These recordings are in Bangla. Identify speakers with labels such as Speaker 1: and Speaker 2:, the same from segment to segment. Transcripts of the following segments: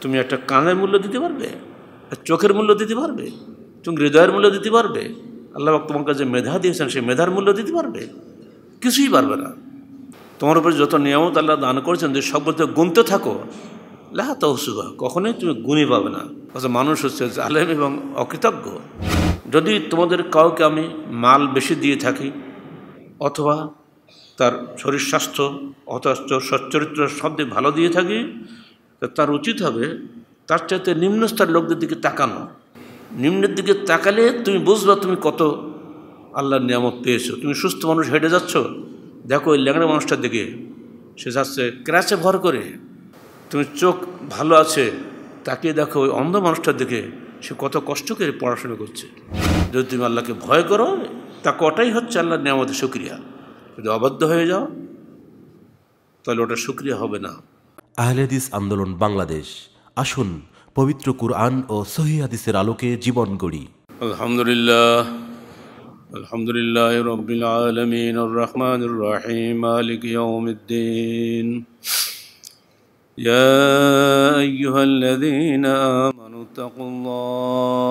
Speaker 1: তুমি একটা কানের মূল্য দিতে পারবে চোখের মূল্য দিতে পারবে তুমি হৃদয়ের মূল্য দিতে পারবে আল্লাহ তোমাকে যে মেধা দিয়েছেন সেই মেধার মূল্য দিতে পারবে কিছুই পারবে না তোমার উপরে যত নিয়ামত আল্লাহ দান করেছেন যে সবগুলো গুনতে থাকো তো অসুখ কখনোই তুমি গুণই পাবে না অর্থাৎ মানুষ হচ্ছে জালেম এবং অকৃতজ্ঞ যদি তোমাদের কাউকে আমি মাল বেশি দিয়ে থাকি অথবা তার শরীর স্বাস্থ্য অথচ সচ্চরিত্র সব দিক ভালো দিয়ে থাকি তার উচিত হবে তার চাইতে নিম্নস্তর লোকদের দিকে তাকানো নিম্নের দিকে তাকালে তুমি বুঝবা তুমি কত আল্লাহর নিয়ামত পেয়েছো তুমি সুস্থ মানুষ হেঁটে যাচ্ছ দেখো ওই ল্যাংড়া মানুষটার দিকে সে যাচ্ছে ক্র্যাচে ভর করে তুমি চোখ ভালো আছে তাকে দেখো ওই অন্ধ মানুষটার দিকে সে কত কষ্ট করে পড়াশোনা করছে যদি তুমি আল্লাহকে ভয় করো তা কটাই হচ্ছে আল্লাহর নিয়ামতের শুক্রিয়া যদি অবাধ্য হয়ে যাও তাহলে ওটা শুক্রিয়া হবে না আহলেদিস আন্দোলন বাংলাদেশ আসুন পবিত্র কুরআন ও সহিদিসের আলোকে জীবন গড়ি আলহামদুলিল্লাহ আলহামদুলিল্লাহ রবিল আলমিন রহমান রাহিম মালিক ইয়াউমিদ্দিন يا أيها الذين آمنوا اتقوا الله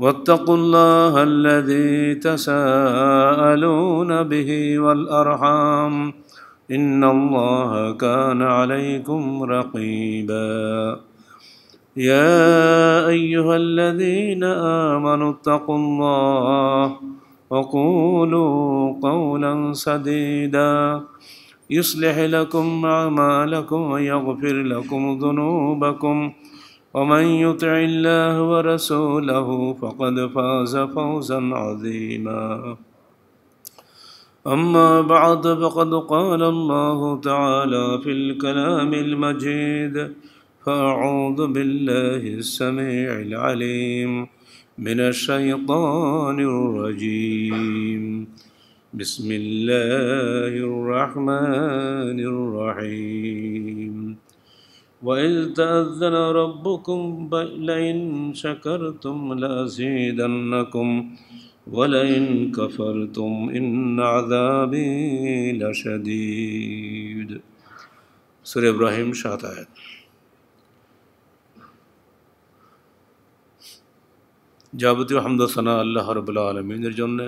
Speaker 1: واتقوا الله الذي تساءلون به والارحام ان الله كان عليكم رقيبا يا ايها الذين امنوا اتقوا الله وقولوا قولا سديدا يصلح لكم اعمالكم ويغفر لكم ذنوبكم ومن يطع الله ورسوله فقد فاز فوزا عظيما اما بعد فقد قال الله تعالى في الكلام المجيد فاعوذ بالله السميع العليم من الشيطان الرجيم بسم الله الرحمن الرحيم وإذ تأذن ربكم لئن شكرتم لأزيدنكم ولئن كفرتم إن عذابي لشديد سورة إبراهيم شاعت آیت যাবতীয় হামদ সানা আল্লাহ রবুল্লা আলমিনের জন্যে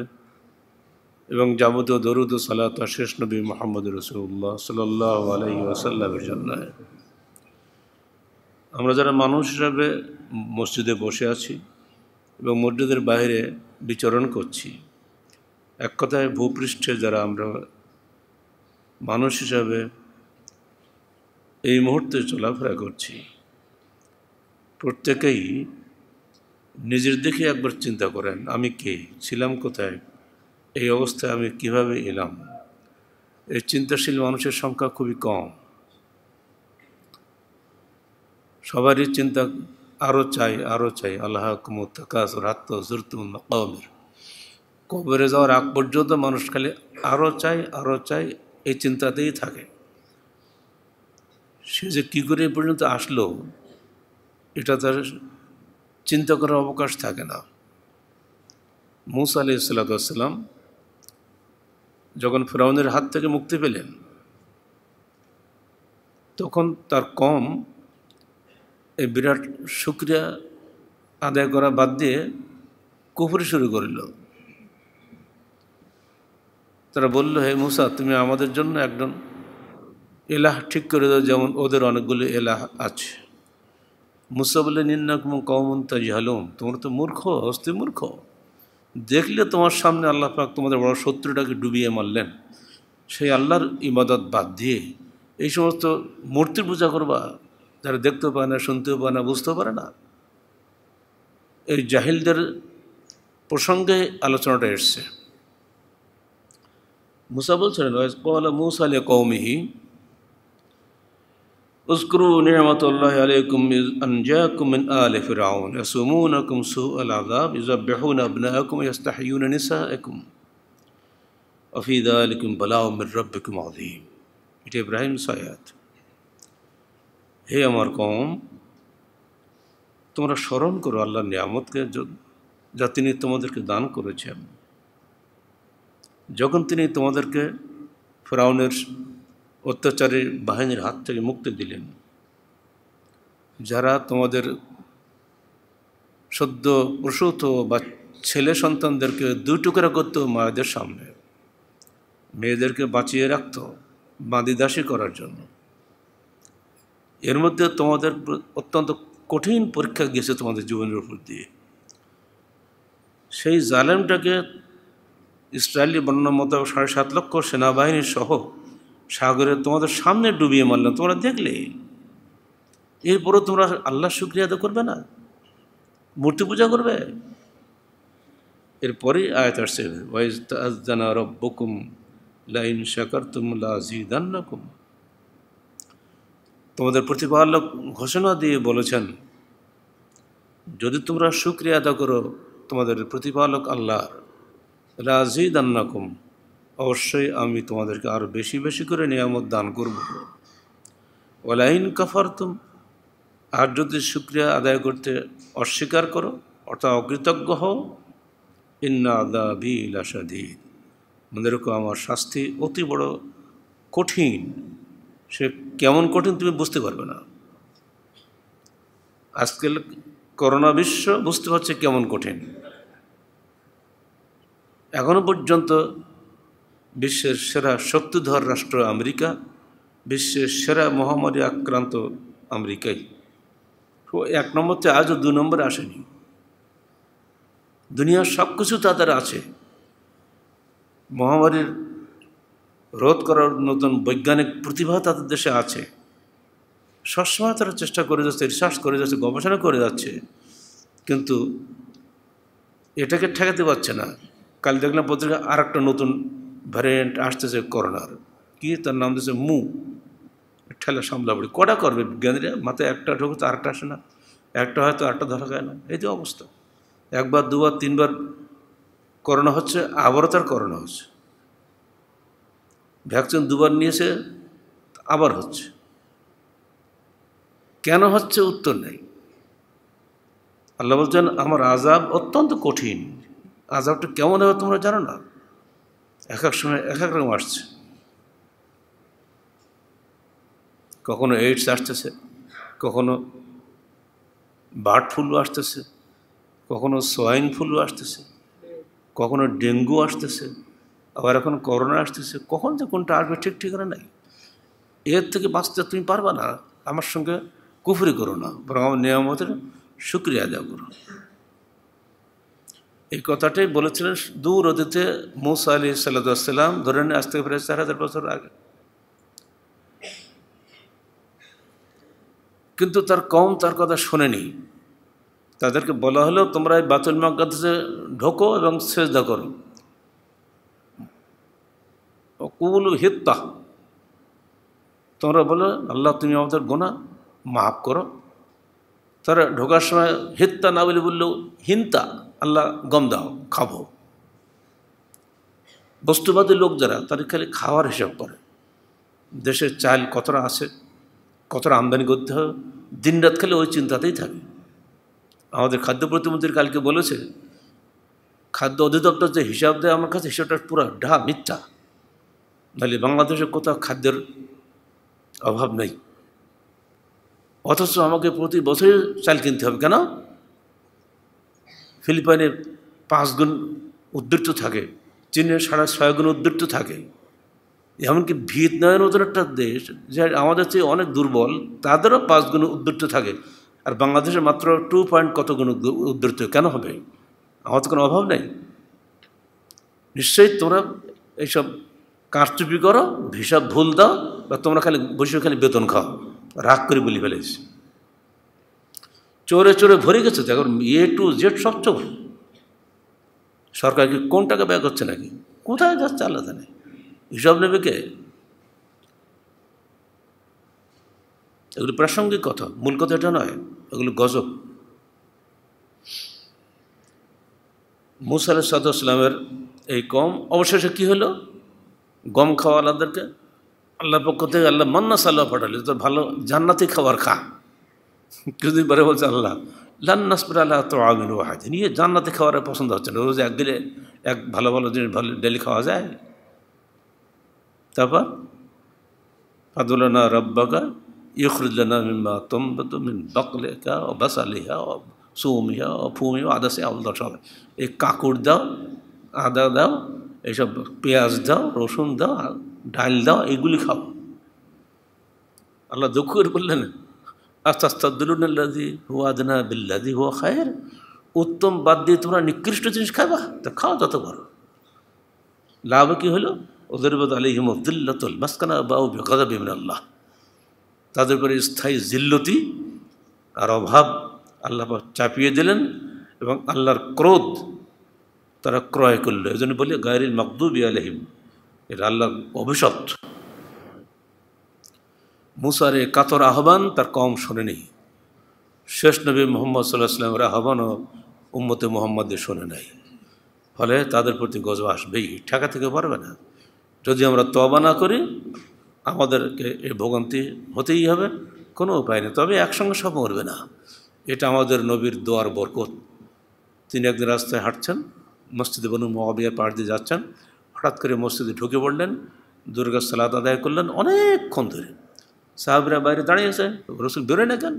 Speaker 1: এবং যাবতীয় দরুদ সালাত শেষ নবী মোহাম্মদ রসুল্লাহ সাল্লাহ আলাই ওসাল্লামের জন্য আমরা যারা মানুষ হিসাবে মসজিদে বসে আছি এবং মসজিদের বাইরে বিচরণ করছি এক কথায় ভূপৃষ্ঠে যারা আমরা মানুষ হিসাবে এই মুহূর্তে চলাফেরা করছি প্রত্যেকেই নিজের দিকে একবার চিন্তা করেন আমি কে ছিলাম কোথায় এই অবস্থায় আমি কিভাবে এলাম এই চিন্তাশীল মানুষের সংখ্যা খুবই কম সবারই চিন্তা আরও চাই আরও চাই আল্লাহ কুমুর তাকাসুর কবরে যাওয়ার আগ পর্যন্ত মানুষ খালি আরও চাই আরও চাই এই চিন্তাতেই থাকে সে যে কী করে পর্যন্ত আসলো এটা তার চিন্তা করার অবকাশ থাকে না মুসা আলি সাল্লাম যখন ফেরাউনের হাত থেকে মুক্তি পেলেন তখন তার কম এই বিরাট শুক্রিয়া আদায় করা বাদ দিয়ে কুফুরি শুরু করিল তারা বলল হে মুসা তুমি আমাদের জন্য একজন এলাহ ঠিক করে দাও যেমন ওদের অনেকগুলো এলাহ আছে মুসা বলে নিন্নাকুম কমন তাজহালুম তোমরা তো মূর্খ হস্তি মূর্খ দেখলে তোমার সামনে আল্লাহ পাক তোমাদের বড় শত্রুটাকে ডুবিয়ে মারলেন সেই আল্লাহর ইবাদত বাদ দিয়ে এই সমস্ত মূর্তি পূজা করবা তারা দেখতেও পায় না শুনতেও পায় না বুঝতেও পারে না এই জাহিলদের প্রসঙ্গে আলোচনাটা এসছে মুসা বলছিলেন কওয়ালা মুসা আলিয়া কৌমিহি اسکرو نعمت اللہ علیکم انجاکم من آل فرعون یسومونکم سوء العذاب یذبحون ابناءکم یستحیون نساءکم وفی ذالکم بلاء من ربکم عظیم اٹ ابراہیم سایات হে আমার কম তোমরা স্মরণ করো আল্লাহ নিয়ামতকে যা তিনি তোমাদেরকে দান করেছেন যখন তিনি তোমাদেরকে ফ্রাউনের অত্যাচারী বাহিনীর হাত থেকে মুক্তি দিলেন যারা তোমাদের সদ্য প্রসূত বা ছেলে সন্তানদেরকে দুই টুকরা করত মায়েদের সামনে মেয়েদেরকে বাঁচিয়ে রাখত বাঁদিদাসী করার জন্য এর মধ্যে তোমাদের অত্যন্ত কঠিন পরীক্ষা গেছে তোমাদের জীবনের উপর দিয়ে সেই জালেমটাকে ইসরায়েলি বর্ণনা মতো সাড়ে সাত লক্ষ সেনাবাহিনীর সহ সাগরে তোমাদের সামনে ডুবিয়ে মারল তোমরা দেখলে এরপরও তোমরা আল্লাহ শুক্রিয়া তো করবে না মূর্তি পূজা করবে এরপরে আয়াত আসছে ওয়াইজ তাজানা রব্বকুম লাইন শাকার তুম জিদান্নকুম তোমাদের প্রতিপালক ঘোষণা দিয়ে বলেছেন যদি তোমরা সুক্রিয়া আদা করো তোমাদের প্রতিপালক আল্লাহ রাজি দান্নাকুম অবশ্যই আমি তোমাদেরকে আরও বেশি বেশি করে নিয়ামত দান করব ওলাইন তুম আর যদি সুক্রিয়া আদায় করতে অস্বীকার করো অর্থাৎ অকৃতজ্ঞ হও ইন্না আদা বিলাসাধীন আমাদেরকে আমার শাস্তি অতি বড় কঠিন সে কেমন কঠিন তুমি বুঝতে পারবে না আজকাল করোনা বিশ্ব বুঝতে পারছে কেমন কঠিন এখনো পর্যন্ত বিশ্বের সেরা শক্তিধর রাষ্ট্র আমেরিকা বিশ্বের সেরা মহামারী আক্রান্ত আমেরিকাই এক নম্বরতে আজও দু নম্বরে আসেনি দুনিয়ার সব কিছু তাদের আছে মহামারীর রোধ করার নতুন বৈজ্ঞানিক প্রতিভা তাদের দেশে আছে সবসময় তারা চেষ্টা করে যাচ্ছে রিসার্চ করে যাচ্ছে গবেষণা করে যাচ্ছে কিন্তু এটাকে ঠেকাতে পারছে না কাল দেখলাম পত্রিকা আর একটা নতুন ভ্যারিয়েন্ট আসতেছে করোনার কি তার নাম দিয়েছে মু ঠেলা সামলাবড়ি কটা করবে বিজ্ঞানীরা মাথায় একটা ঢোকে তো আরেকটা আসে না একটা হয়তো আরেকটা ধরা যায় না এই যে অবস্থা একবার দুবার তিনবার করোনা হচ্ছে আবারও তার করোনা হচ্ছে ভ্যাকসিন দুবার নিয়েছে আবার হচ্ছে কেন হচ্ছে উত্তর নেই আল্লাহ বলছেন আমার আজাব অত্যন্ত কঠিন আজাবটা কেমন হবে তোমরা জানো না এক এক সময় এক এক রকম আসছে কখনো এইডস আসতেছে কখনো বার্ড ফ্লু আসতেছে কখনো সোয়াইন ফ্লু আসতেছে কখনো ডেঙ্গু আসতেছে আবার এখন করোনা আসতেছে কখন যে কোনটা আসবে ঠিক ঠিকানা নাই এর থেকে বাঁচতে তুমি পারবা না আমার সঙ্গে কুফরি করো না বরং আমার নিয়মতের শুক্রিয়া দেওয়া করো এই কথাটাই বলেছিলেন দূর অতীতে মৌসা আলী সাল্লাম ধরে নিয়ে আসতে পারে চার হাজার বছর আগে কিন্তু তার কম তার কথা শোনেনি তাদেরকে বলা হলো তোমরা এই বাতুল মাকাতে ঢোকো এবং সেজদা করো ও কুল হিত্তা তোমরা বলো আল্লাহ তুমি আমাদের গোনা মাফ করো তারা ঢোকার সময় হিত্তা না বলে বললো হিন্তা আল্লাহ গম দাও খাবো বস্তুবাদী লোক যারা তাদের খালি খাওয়ার হিসাব করে দেশের চাল কতটা আছে কতটা আমদানি করতে হবে দিন রাত খালি ওই চিন্তাতেই থাকে আমাদের খাদ্য প্রতিমন্ত্রী কালকে বলেছে খাদ্য অধিদপ্তর যে হিসাব দেয় আমার কাছে হিসাবটা পুরো ঢা মিথ্যা তাহলে বাংলাদেশে কোথাও খাদ্যের অভাব নেই অথচ আমাকে প্রতি বছরই চাল কিনতে হবে কেন ফিলিপাইনে পাঁচ গুণ উদ্বৃত্ত থাকে চীনের সাড়ে ছয় গুণ উদ্বৃত্ত থাকে এমনকি ভিয়েতনামের মতন একটা দেশ যে আমাদের চেয়ে অনেক দুর্বল তাদেরও পাঁচ গুণ উদ্বৃত্ত থাকে আর বাংলাদেশে মাত্র টু পয়েন্ট কত গুণ উদ্বৃত্ত কেন হবে আমার তো কোনো অভাব নেই নিশ্চয়ই তোমরা এইসব কারচুপি করো হিসাব ভুল দাও বা তোমরা খালি বসে খালি বেতন খাও রাগ করে বলি ফেলেছি চোরে চোরে ভরে গেছে এখন এ টু জেড সব চোর সরকার কি কোন টাকা ব্যয় করছে নাকি কোথায় যাচ্ছে আল্লাহ নেই হিসাব নেবে কে এগুলো প্রাসঙ্গিক কথা মূল কথা এটা নয় এগুলো গজব মুসা আলাহ ইসলামের এই কম অবশেষে কি হলো গম খাওয়া আল্লাহদেরকে আল্লাহ পক্ষ থেকে আল্লাহ মান্না সাল্লাহ পাঠালে তোর ভালো জান্নাতি খাবার খা কিছুদিন পরে বলছে আল্লাহ লান্নাসপুর আল্লাহ তো আমিন ওয়াহাদি নিয়ে জান্নাতি খাওয়ার পছন্দ হচ্ছে না রোজ এক এক ভালো ভালো জিনিস ভালো ডেলি খাওয়া যায় তারপর ফাদুলানা রব্বাকা ইখরুদ্দানা মিম্মা তম্বা বকলে বকলেকা ও বাসালিহা ও সুমিয়া ও ফুমিয়া আদাসে আউল দাও সবাই এই কাকুর দাও আদা দাও এইসব পেঁয়াজ দাও রসুন দাও ডাল দাও এগুলি খাও আল্লাহ দুঃখ করে বললেন আস্তে আস্তে আল্লাদি হুয়া আদনা বিল্লাদি হুয়া খায়ের উত্তম বাদ দিয়ে তোমরা নিকৃষ্ট জিনিস খাবা তা খাও যত বড় লাভ কি হলো ওদের বাদ আলী হিমদুল্লাতুল মাসকানা বাউ বেকাদা বিমিন আল্লাহ তাদের উপরে স্থায়ী জিল্লতি আর অভাব আল্লাহ চাপিয়ে দিলেন এবং আল্লাহর ক্রোধ তারা ক্রয় করলো এই জন্য বলি গায়রিল মকদুব আলহিম এটা আল্লাহ অভিশত মুসার কাতর আহ্বান তার কম শোনেনি শেষ নবী মোহাম্মদ সাল্লাহ সাল্লামের আহ্বানও উম্মতে মোহাম্মদে শোনে নাই ফলে তাদের প্রতি গজব আসবেই ঠেকা থেকে পারবে না যদি আমরা তবা না করি আমাদেরকে এ ভোগান্তি হতেই হবে কোনো উপায় নেই তবে একসঙ্গে সব মরবে না এটা আমাদের নবীর দোয়ার বরকত তিনি একদিন রাস্তায় হাঁটছেন মসজিদে বনু মহাবিয়া পাহাড় দিয়ে যাচ্ছেন হঠাৎ করে মসজিদে ঢুকে পড়লেন দুর্গা সালাদ আদায় করলেন অনেকক্ষণ ধরে সাহাবিরা বাইরে দাঁড়িয়েছে রসুল বেরোয় না কেন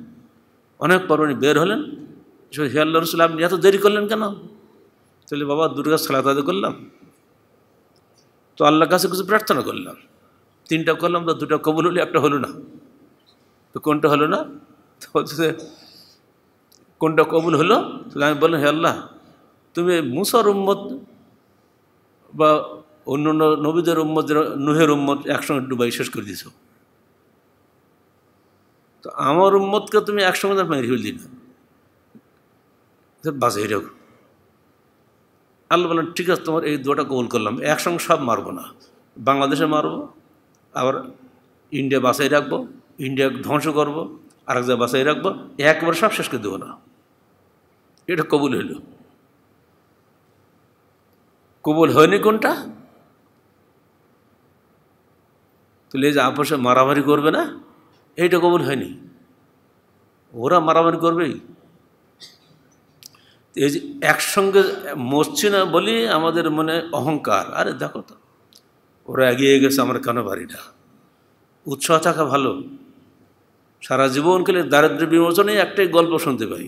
Speaker 1: অনেক পর উনি বের হলেন হিয়াল্লা রসুল আপনি এত দেরি করলেন কেন তাহলে বাবা দুর্গা সালাদ আদায় করলাম তো আল্লাহর কাছে কিছু প্রার্থনা করলাম তিনটা করলাম তো দুটো কবুল হলো একটা হলো না তো কোনটা হলো না তো কোনটা কবুল হলো আমি বললাম হে আল্লাহ তুমি মুসার উম্মত বা অন্য অন্য নবীদের উম্মত নুহের উম্মত একসঙ্গে ডুবাই শেষ করে দিছ তো আমার উম্মতকে তুমি একসঙ্গে তার মেরে ফেললি না বাজে আল্লাহ বলেন ঠিক আছে তোমার এই দুটা কবল করলাম একসঙ্গে সব মারবো না বাংলাদেশে মারবো আবার ইন্ডিয়া বাসাই রাখবো ইন্ডিয়া ধ্বংস করবো আরেক জায়গায় বাসাই রাখবো একবার সব শেষ করে দেবো না এটা কবুল হইল কবুল হয়নি কোনটা তুলে যে আপসে মারামারি করবে না এইটা কবুল হয়নি ওরা মারামারি করবেই এই যে একসঙ্গে মরছি না বলি আমাদের মনে অহংকার আরে দেখো তো ওরা এগিয়ে গেছে আমার কেন বাড়িটা উৎসাহ থাকা ভালো সারা জীবন খেলে দারিদ্র বিমোচনে একটাই গল্প শুনতে পাই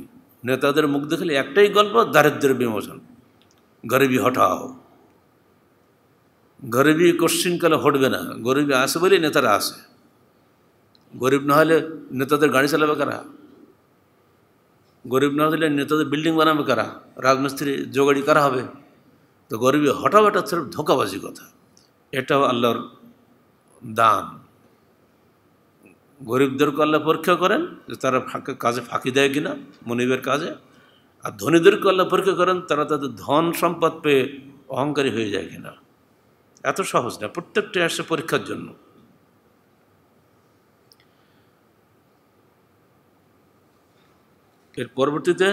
Speaker 1: নেতাদের মুখ দেখলে একটাই গল্প দারিদ্র বিমোচন গরিবী হঠাও গরিবী কোশ্চিনকালে হটবে না গরিবী আসে বলেই নেতারা আসে গরিব না হলে নেতাদের গাড়ি চালাবে কারা গরিব না হলে নেতাদের বিল্ডিং বানাবে কারা রাজমিস্ত্রি জোগাড়ি কারা হবে তো গরিবী হঠাৎ হঠাৎ সিরফ ধোকাবাজি কথা এটাও আল্লাহর দান গরিবদেরকে আল্লাহ পরীক্ষা করেন যে তারা ফাঁকে কাজে ফাঁকি দেয় কিনা মনিবের কাজে আর ধনীদেরকে আল্লাহ পরীক্ষা করেন তারা তাদের ধন সম্পদ পেয়ে অহংকারী হয়ে যায় কিনা এত সহজ না প্রত্যেকটা আসে পরীক্ষার জন্য এর পরবর্তীতে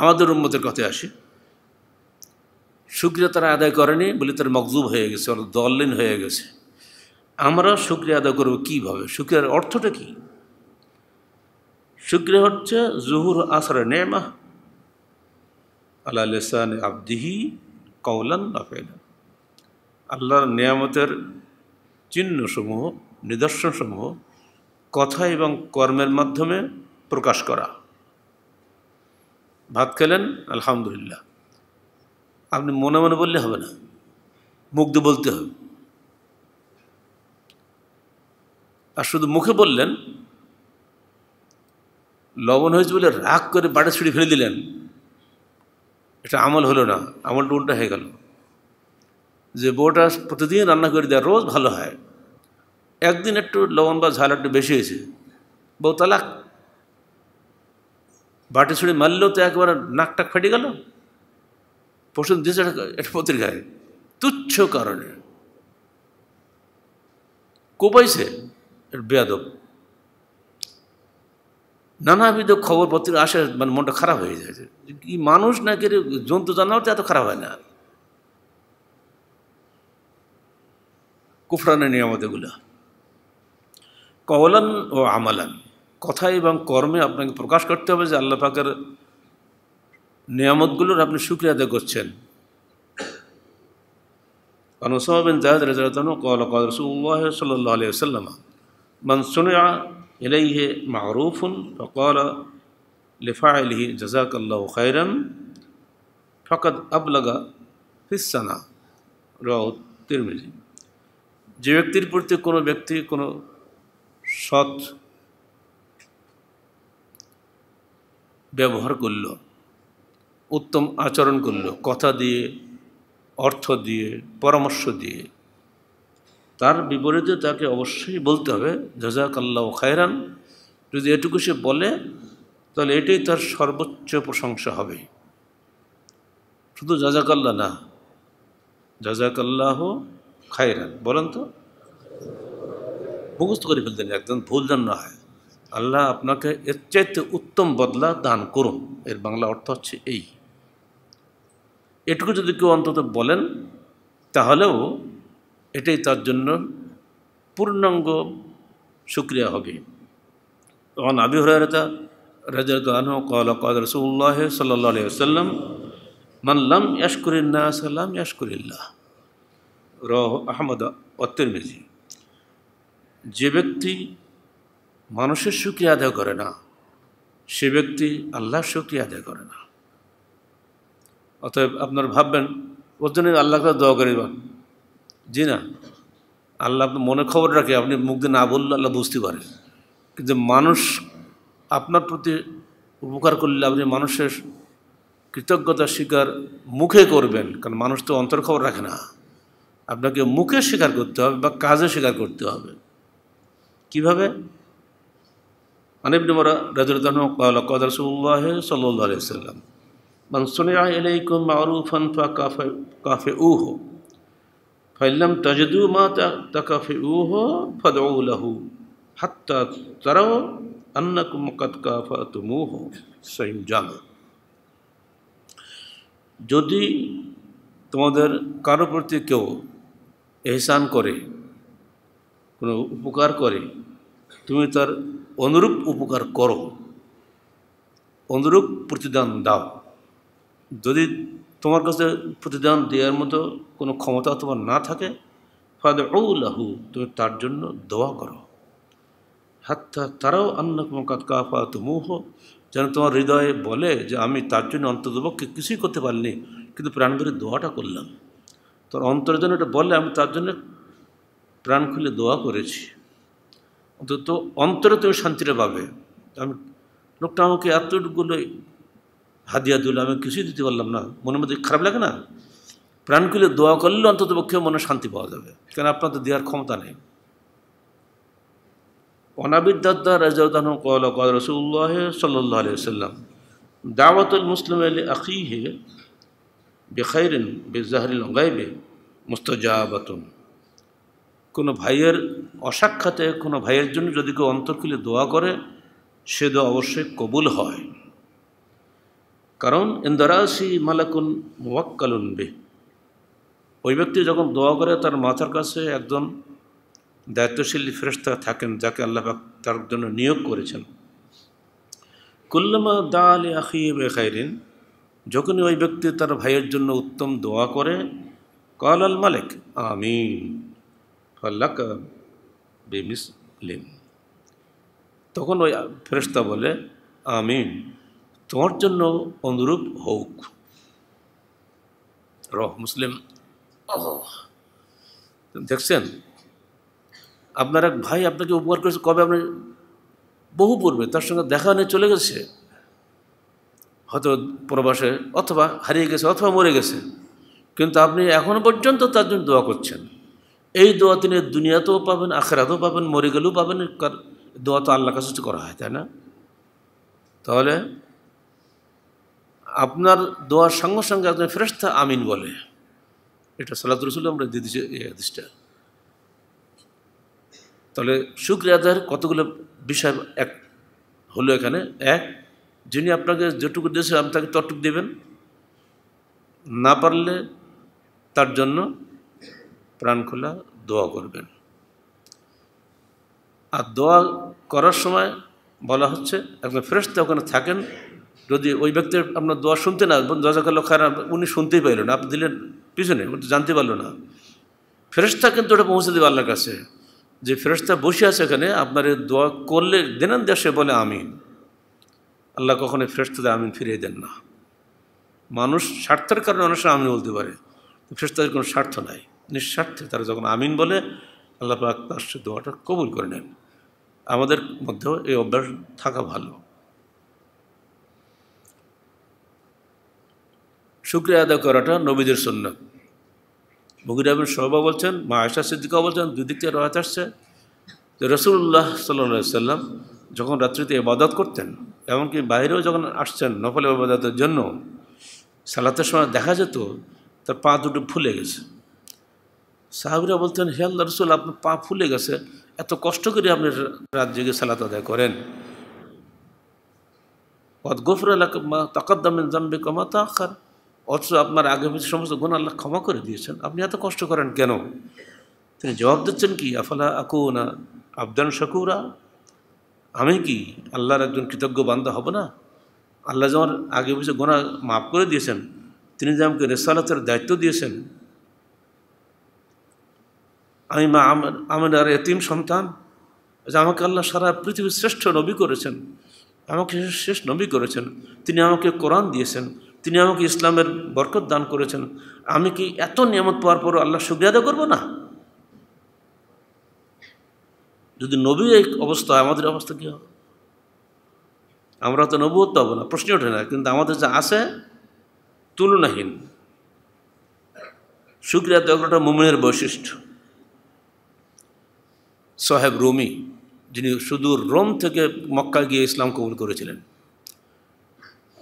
Speaker 1: আমাদের উন্মতের কথা আসি সুক্রিয়া তারা আদায় করেনি বলে তার মকজুব হয়ে গেছে দলিন হয়ে গেছে আমরা সুক্রিয়া আদায় করবো কীভাবে সুক্রিয়ার অর্থটা কী সুক্রিয়া হচ্ছে জুহুর আসরা নেমা আল্লাহ লেসান আবদিহি কৌলান নাফেলা আল্লাহর নিয়ামতের চিহ্নসমূহ নিদর্শনসমূহ কথা এবং কর্মের মাধ্যমে প্রকাশ করা ভাত খেলেন আলহামদুলিল্লাহ আপনি মনে মনে বললে হবে না মুগ্ধ বলতে হবে আর শুধু মুখে বললেন লবণ হয়েছে বলে রাগ করে বাড়ি ছিঁড়ে ফেলে দিলেন এটা আমল হলো না আমলটা উল্টা হয়ে গেল যে বউটা প্রতিদিন রান্না করে দেয় রোজ ভালো হয় একদিন একটু লবণ বা ঝাল একটু বেশি হয়েছে বউ তালাক বাটি ছুঁড়ে মারলেও তো একবার নাকটা ফেটে গেল প্রশ্ন দিয়েছে একটা পত্রিকায় তুচ্ছ কারণে কোপাইছে বেয়াদব নানাবিধ খবর পত্রিকা আসে মানে মনটা খারাপ হয়ে যায় কি মানুষ না কে জন্তু জানোয়ার তো এত খারাপ হয় না কুফরানের নিয়ামত এগুলো কওলান ও আমালান কথা এবং কর্মে আপনাকে প্রকাশ করতে হবে যে আল্লাহ পাকের নিয়ামতগুলোর আপনি শুক্রিয়া আদায় করছেন কারণ সাহাবেন জাহেদ রাজু কল কল রসুল্লাহ সাল্লাহ আলিয়া সাল্লাম মান শুনে إليه معروف فقال لفاعله جزاك الله خيرا فقد أبلغ في السنة رواه الترمذي যে ব্যক্তির প্রতি কোনো ব্যক্তি কোনো সৎ ব্যবহার করল উত্তম আচরণ করল কথা দিয়ে অর্থ দিয়ে পরামর্শ দিয়ে তার বিপরীতে তাকে অবশ্যই বলতে হবে ও খায়রান যদি এটুকু সে বলে তাহলে এটাই তার সর্বোচ্চ প্রশংসা হবে শুধু জাজাকাল্লা না জাজাকাল্লাহ খায়রান বলেন তো মুখস্থ করে ফেলতেন একদম ভুল যেন না হয় আল্লাহ আপনাকে এর চাইতে উত্তম বদলা দান করুন এর বাংলা অর্থ হচ্ছে এই এটুকু যদি কেউ অন্তত বলেন তাহলেও এটাই তার জন্য পূর্ণাঙ্গ শুক্রিয়া হবে তখন আবি হরারতা রাজা কল কদ রসুল্লাহ সাল্লি আলিয়াল্লাম মানলাম ইয়াসকুরিল্লা সাল্লাম ইয়াসকুরিল্লাহ রহ আহমদ মেজি যে ব্যক্তি মানুষের সুক্রিয়া আদায় করে না সে ব্যক্তি আল্লাহর সুক্রিয়া আদায় করে না অতএব আপনার ভাববেন ওর জন্য আল্লাহকে দোয়া করে জি না আল্লাহ আপনার মনের খবর রাখে আপনি মুখ দিয়ে না বললে আল্লাহ বুঝতে পারে কিন্তু মানুষ আপনার প্রতি উপকার করলে আপনি মানুষের কৃতজ্ঞতা স্বীকার মুখে করবেন কারণ মানুষ তো অন্তর খবর রাখে না আপনাকে মুখে স্বীকার করতে হবে বা কাজে স্বীকার করতে হবে কিভাবে অনেক রাজুল্লাহ সাল্লাহ সাল্লাম মান সুনিয়া ইলাইকুম মারুফান ফা কাফে কাফে উহ ফাইলাম তাজদু মা তাকাফে উহ ফদউলাহু হাত্তা তারাও আন্নাক মকাত কাফা তুমুহ সাইম জানো যদি তোমাদের কারো প্রতি কেউ এহসান করে কোনো উপকার করে তুমি তার অনুরূপ উপকার করো অনুরূপ প্রতিদান দাও যদি তোমার কাছে প্রতিদান দেওয়ার মতো কোনো ক্ষমতা তোমার না থাকে ফাদে লাহু তুমি তার জন্য দোয়া করো হাত্তা তারাও অন্য কাফা তুমুহ যেন তোমার হৃদয়ে বলে যে আমি তার জন্য অন্ততপক্ষে কিছুই করতে পারিনি কিন্তু প্রাণ করে দোয়াটা করলাম তোর অন্তর যেন এটা বলে আমি তার জন্য প্রাণ খুলে দোয়া করেছি অন্তত অন্তরে তুমি শান্তিটা পাবে আমি লোকটা আমাকে এতগুলো হাদিয়া দিল আমি কিছুই দিতে পারলাম না মনের মধ্যে খারাপ লাগে না প্রাণ খুলে দোয়া করলে অন্তত পক্ষে মনে শান্তি পাওয়া যাবে কেন আপনার তো দেওয়ার ক্ষমতা নেই অনাবিদ্দাদ্দা রাজাউদ্দান কল কল রসুল্লাহ সাল্লাহ আলিয়াল্লাম দাওয়াতুল মুসলিম আলী আকিহে বেখাইরেন বেজাহরিল গাইবে মুস্তাজাবাতুন কোনো ভাইয়ের অসাক্ষাতে কোনো ভাইয়ের জন্য যদি কেউ অন্তর খুলে দোয়া করে সে দোয়া অবশ্যই কবুল হয় কারণ ইন্দরাসি মালাকুন মোয়াক্কালুন বে ওই ব্যক্তি যখন দোয়া করে তার মাথার কাছে একজন দায়িত্বশীল ফেরস্তা থাকেন যাকে আল্লাহ তার জন্য নিয়োগ করেছেন কুল্লমা দা আলী আখিয়ে বেখাইরিন যখনই ওই ব্যক্তি তার ভাইয়ের জন্য উত্তম দোয়া করে কল আল মালিক আমিন ফাল্লাক তখন ওই ফেরস্তা বলে আমিন তোমার জন্য অনুরূপ হোক রহ মুসলিম দেখছেন আপনার এক ভাই আপনাকে উপকার করেছে কবে আপনি বহু পূর্বে তার সঙ্গে দেখা নিয়ে চলে গেছে হয়তো প্রবাসে অথবা হারিয়ে গেছে অথবা মরে গেছে কিন্তু আপনি এখনও পর্যন্ত তার জন্য দোয়া করছেন এই দোয়া তিনি দুনিয়াতেও পাবেন আখেরাতেও পাবেন মরে গেলেও পাবেন দোয়া তো আল্লাহ কাছে করা হয় তাই না তাহলে আপনার দোয়ার সঙ্গে সঙ্গে আপনার ফেরস্তা আমিন বলে এটা সালাদ রসুল আমরা দিয়ে দিচ্ছি এই আদেশটা তাহলে শুক্রিয়া আদায়ের কতগুলো বিষয় এক হলো এখানে এক যিনি আপনাকে যেটুকু দিয়েছে আপনি তাকে তটুক দেবেন না পারলে তার জন্য প্রাণ খোলা দোয়া করবেন আর দোয়া করার সময় বলা হচ্ছে একজন তো ওখানে থাকেন যদি ওই ব্যক্তি আপনার দোয়া শুনতে না খায় খারাপ উনি শুনতেই পাইল না আপনি দিলেন পিছনে জানতে পারলো না ফেরস্তা কিন্তু ওটা পৌঁছে দেবে আল্লাহর কাছে যে ফেরস্তা বসে আছে এখানে আপনার দোয়া করলে দেনান দেশে বলে আমিন আল্লাহ কখনো ফেরস্তাদের আমিন ফিরিয়ে দেন না মানুষ স্বার্থের কারণে অনেক সময় আমিন বলতে পারে ফেরস্তাদের কোনো স্বার্থ নাই নিঃস্বার্থে তারা যখন আমিন বলে আল্লাহ পাক তার দোয়াটা কবুল করে নেন আমাদের মধ্যেও এই অভ্যাস থাকা ভালো শুক্রিয়া আদায় করাটা নবীদের মুগির আহমেদ শোভা বলছেন মা আয়সা সিদ্দিকা বলছেন দুদিক থেকে রহাত আসছে রসুল্লাহ সাল্লা সাল্লাম যখন রাত্রিতে ইবাদত করতেন এমনকি বাইরেও যখন আসছেন নকল ইবাদতের জন্য সালাতের সময় দেখা যেত তার পা দুটো ফুলে গেছে সাহাবিরা বলতেন হে আল্লাহ রসুল আপনার পা ফুলে গেছে এত কষ্ট করে আপনি রাত জেগে সালাত আদায় করেন পদ গোফর এলাকা তাকাদ্দামেন জাম্বে কমা তা আখার অথচ আপনার আগে সমস্ত গুণ আল্লাহ ক্ষমা করে দিয়েছেন আপনি এত কষ্ট করেন কেন তিনি জবাব দিচ্ছেন কি আফালা না আবদান শকুরা আমি কি আল্লাহর একজন কৃতজ্ঞ বান্ধা হব না আল্লাহ যেমন আগে পিছিয়ে গোনা মাফ করে দিয়েছেন তিনি যে আমাকে রেসালাতের দায়িত্ব দিয়েছেন আমি মা আমার আর এতিম সন্তান যে আমাকে আল্লাহ সারা পৃথিবীর শ্রেষ্ঠ নবী করেছেন আমাকে শেষ নবী করেছেন তিনি আমাকে কোরআন দিয়েছেন তিনি আমাকে ইসলামের বরকত দান করেছেন আমি কি এত নিয়ামত পাওয়ার পরও আল্লাহ শুক্রিয়া দা করবো না যদি নবী এই অবস্থা আমাদের অবস্থা কী হবে আমরা তো নবুয়ত হবো না প্রশ্ন ওঠে না কিন্তু আমাদের যা আছে তুলনাহীন শুক্রিয়া তো একটা মোমিনের বৈশিষ্ট্য সাহেব রুমি যিনি সুদূর রোম থেকে মক্কা গিয়ে ইসলাম কবুল করেছিলেন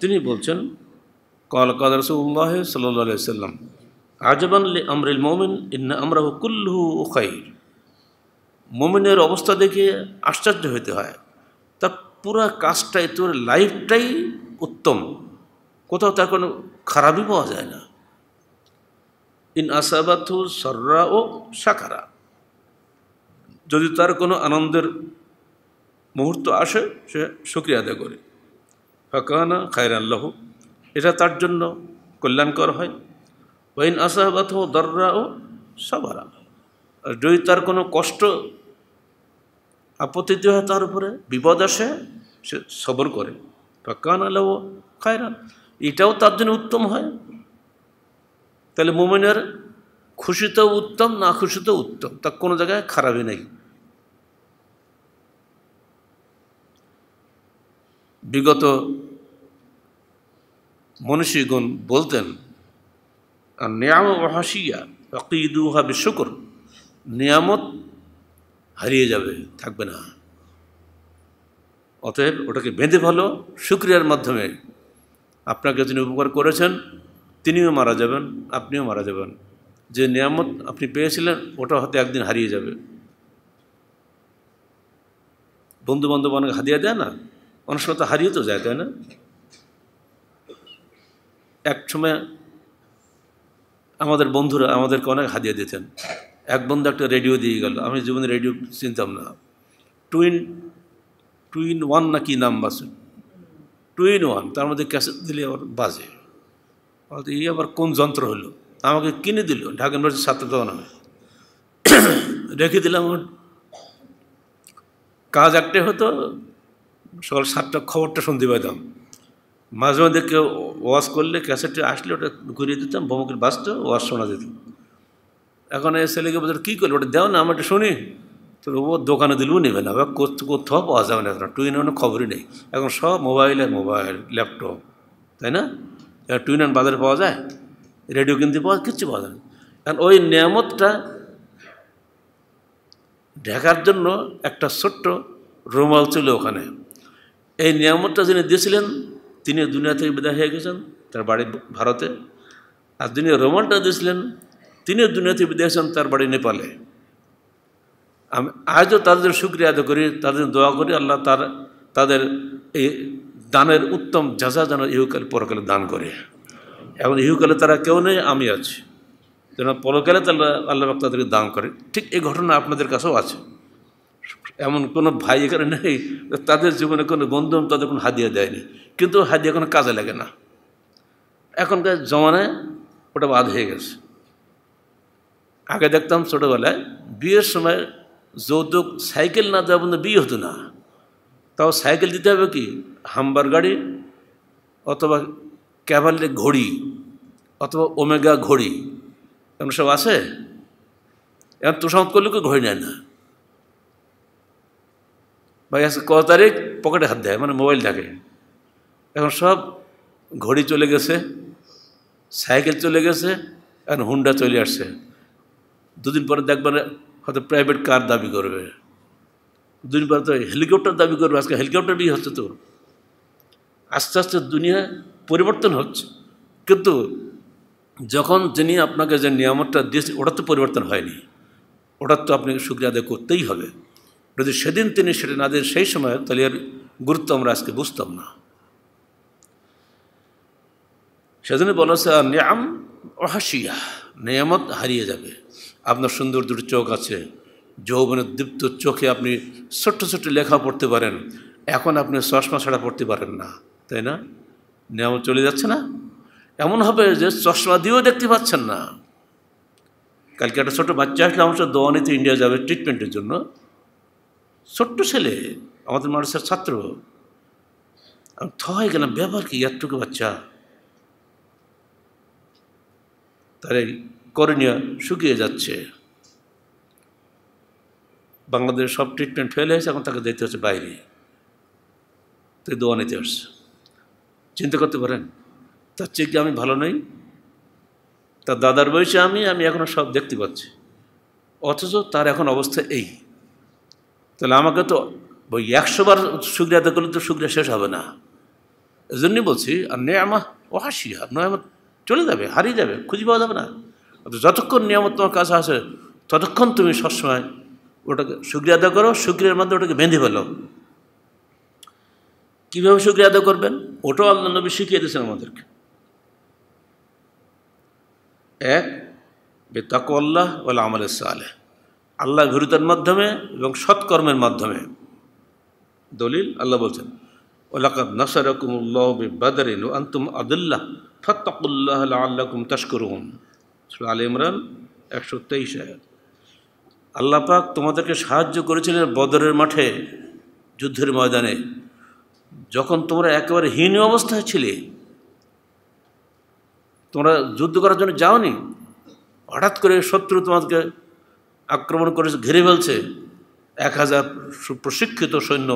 Speaker 1: তিনি বলছেন কল কাদ রসুল্লাহ সাল্লি সাল্লাম আজবান আমরিল মোমিন ইন্না আমরা কুল্লু খাইর মোমিনের অবস্থা দেখে আশ্চর্য হতে হয় তা পুরা কাজটাই তোর লাইফটাই উত্তম কোথাও তার কোনো খারাপই পাওয়া যায় না ইন আসাবাথু সর্রা ও সাকারা যদি তার কোনো আনন্দের মুহূর্ত আসে সে শুক্রিয়া আদায় করে ফাঁকানা আল্লাহ এটা তার জন্য কল্যাণকর হয় ওয়াইন আসাহাবাত দররা ও সাবারা আর যদি তার কোনো কষ্ট আপত্তিত হয় তার উপরে বিপদ আসে সে সবর করে কান খায় খায়রান এটাও তার জন্য উত্তম হয় তাহলে মোমেনের খুশিতেও উত্তম না খুশিতেও উত্তম তার কোনো জায়গায় খারাপই নেই বিগত মনীষীগণ বলতেন নিয়াম হাসিয়া অকিদু হবে শুকর নিয়ামত হারিয়ে যাবে থাকবে না অতএব ওটাকে বেঁধে ভালো সুক্রিয়ার মাধ্যমে আপনাকে যিনি উপকার করেছেন তিনিও মারা যাবেন আপনিও মারা যাবেন যে নিয়ামত আপনি পেয়েছিলেন ওটা হয়তো একদিন হারিয়ে যাবে বন্ধু বান্ধব অনেক হারিয়ে দেয় না অনেক সময় তো হারিয়ে তো যায় তাই না এক সময় আমাদের বন্ধুরা আমাদেরকে অনেক হাতিয়ে দিতেন এক বন্ধু একটা রেডিও দিয়ে গেল আমি জীবনে রেডিও চিনতাম না টুইন টুইন ওয়ান না কি নাম বাসে টুইন ওয়ান তার মধ্যে ক্যাসেট দিলে আবার বাজে এই আবার কোন যন্ত্র হলো আমাকে কিনে দিল ঢাকা ইউনিভার্সিটির ছাত্র রেখে দিলাম কাজ একটাই হতো সকাল সাতটা খবরটা শুনতে পেতাম মাঝে মাঝে কেউ ওয়াশ করলে ক্যাসেটটি আসলে ওটা ঘুরিয়ে দিতাম ভমুকের বাসটা ওয়াশ শোনা দিতাম এখন এই ছেলেকে বলতো কী করলো ওটা দেও না আমার শুনি তো ও দোকানে দিলেও নেবে না বা কোথাও পাওয়া যাবে না এখন টুইন ওয়ানের খবরই নেই এখন সব মোবাইলে মোবাইল ল্যাপটপ তাই না এখন টুইন ওয়ান বাজারে পাওয়া যায় রেডিও কিনতে পাওয়া কিচ্ছু পাওয়া যায় না কারণ ওই নিয়ামতটা ঢাকার জন্য একটা ছোট্ট রুমাল ছিল ওখানে এই নিয়ামতটা যিনি দিয়েছিলেন তিনি দুনিয়া থেকে বিদায় হয়ে গেছেন তার বাড়ি ভারতে আর তিনি রোমানটা দিয়েছিলেন তিনি দুনিয়া থেকে বিদায় হয়েছেন তার বাড়ি নেপালে আমি আজও তাদের সুক্রিয়া আদায় করি তাদের দোয়া করি আল্লাহ তার তাদের এই দানের উত্তম যাজা যেন ইহুকালে পরকালে দান করে এখন ইহুকালে তারা কেউ নেই আমি আছি যেন পরকালে তারা আল্লাহ তাদেরকে দান করে ঠিক এই ঘটনা আপনাদের কাছেও আছে এমন কোনো ভাই এখানে নেই তাদের জীবনে কোনো বন্ধু তাদের কোনো হাদিয়া দেয়নি কিন্তু হাদিয়া কোনো কাজে লাগে না এখনকার জমানায় ওটা বাদ হয়ে গেছে আগে দেখতাম ছোটোবেলায় বিয়ের সময় যৌতুক সাইকেল না দেওয়া পর্যন্ত বিয়ে হতো না তাও সাইকেল দিতে হবে কি হাম্বার গাড়ি অথবা ক্যাভালের ঘড়ি অথবা ওমেগা ঘড়ি এমন সব আছে এখন তুষাম করলে কেউ ঘড়ি নেয় না বা ক তারিখ পকেটে হাত দেয় মানে মোবাইল থাকে এখন সব ঘড়ি চলে গেছে সাইকেল চলে গেছে এখন হুন্ডা চলে আসছে দুদিন পরে দেখবেন হয়তো প্রাইভেট কার দাবি করবে দুদিন পরে তো হেলিকপ্টার দাবি করবে আজকে হেলিকপ্টার বিয়ে হচ্ছে তো আস্তে আস্তে দুনিয়া পরিবর্তন হচ্ছে কিন্তু যখন যিনি আপনাকে যে নিয়ামতটা দিয়েছে ওটা তো পরিবর্তন হয়নি ওটার তো আপনাকে শুক্রিয়া আদায় করতেই হবে যদি সেদিন তিনি সেটা না দেন সেই সময় তাহলে এর গুরুত্ব আমরা আজকে বুঝতাম না সেদিনে বলেছে হচ্ছে নিয়াম অহাসিয়া নিয়ামত হারিয়ে যাবে আপনার সুন্দর দুটো চোখ আছে যৌবনের দীপ্ত চোখে আপনি ছোট্ট ছোট্ট লেখা পড়তে পারেন এখন আপনি চশমা ছাড়া পড়তে পারেন না তাই না নিয়ামত চলে যাচ্ছে না এমন হবে যে চশমা দিয়েও দেখতে পাচ্ছেন না কালকে একটা ছোটো বাচ্চা আসলে আমার সাথে দোয়া নিতে ইন্ডিয়া যাবে ট্রিটমেন্টের জন্য ছোট্ট ছেলে আমাদের মানুষের ছাত্র আমি থ হয়ে গেলাম ব্যাপার কি এতটুকু বাচ্চা তার এই করণীয় শুকিয়ে যাচ্ছে বাংলাদেশের সব ট্রিটমেন্ট ফেল হয়েছে এখন তাকে দেখতে হচ্ছে বাইরে তুই দোয়া নিতে আসছে চিন্তা করতে পারেন তার চেয়ে কি আমি ভালো নই তার দাদার বয়সে আমি আমি এখনও সব দেখতে পাচ্ছি অথচ তার এখন অবস্থা এই তাহলে আমাকে তো ওই একশোবার সুক্রিয়া আদায় করলে তো সুক্রিয়া শেষ হবে না এই জন্যই বলছি আর নেয়ামা ও হাসি আর নেয়ামত চলে যাবে হারিয়ে যাবে খুঁজে পাওয়া যাবে না যতক্ষণ নিয়ামত তোমার কাছে আসে ততক্ষণ তুমি সবসময় ওটাকে সুক্রিয়া আদায় করো সুক্রিয়ার মাধ্যমে ওটাকে বেঁধে ফেলো কীভাবে সুক্রিয়া আদায় করবেন ওটাও আল্লাহ নবী শিখিয়ে দিয়েছেন আমাদেরকে এক বেতাক আল্লাহ ওলা আমল সালে আল্লাহ ভীরুতার মাধ্যমে এবং সৎকর্মের মাধ্যমে দলিল আল্লাহ বলছেন ওলাকাদ উল্লাহ বাদারিন আন্তুম আদুল্লাহ ফত্তাকুল্লাহ আল্লাহকুম তাস্করুম আল ইমরান একশো তেইশ আল্লাহ পাক তোমাদেরকে সাহায্য করেছিলেন বদরের মাঠে যুদ্ধের ময়দানে যখন তোমরা একেবারে হীন অবস্থায় ছিলে তোমরা যুদ্ধ করার জন্য যাওনি হঠাৎ করে শত্রু তোমাদেরকে আক্রমণ করে ঘিরে ফেলছে এক হাজার সুপ্রশিক্ষিত সৈন্য